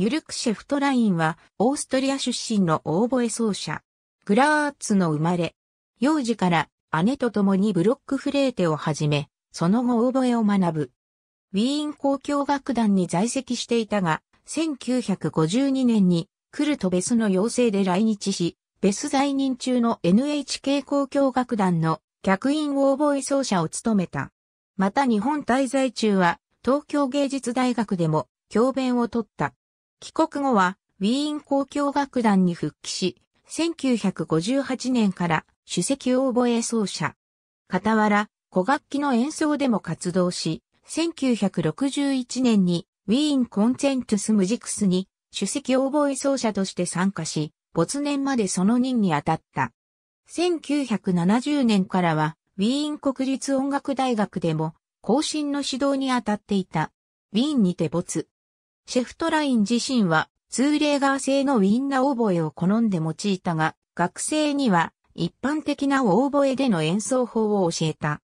ユルクシェフトラインは、オーストリア出身のオーボエ奏者。グラーツの生まれ。幼児から姉と共にブロックフレーテを始め、その後オーボエを学ぶ。ウィーン交響楽団に在籍していたが、1952年にクルトベスの要請で来日し、ベス在任中の NHK 交響楽団の客員オーボエ奏者を務めた。また日本滞在中は東京芸術大学でも教鞭を取った。帰国後は、ウィーン交響楽団に復帰し、1958年から主席オーボエ奏者。傍ら、古楽器の演奏でも活動し、1961年にウィーンコンセントゥスムジクスに主席オーボエ奏者として参加し、没年までその任に当たった。1970年からは、ウィーン国立音楽大学でも、後進の指導に当たっていた。ウィーンにて没。シェフトライン自身は、ツーレーガー製のウィンナーボエを好んで用いたが、学生には一般的なオーボエでの演奏法を教えた。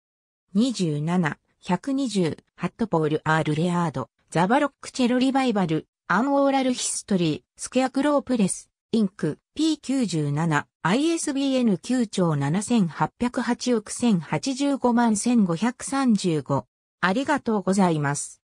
27、120、ハットポール・アール・レアード、ザ・バロック・チェロ・リバイバル、アン・オーラル・ヒストリー、スケア・クロー・プレス、インク、P97、ISBN 9兆7808億1085万1535。ありがとうございます。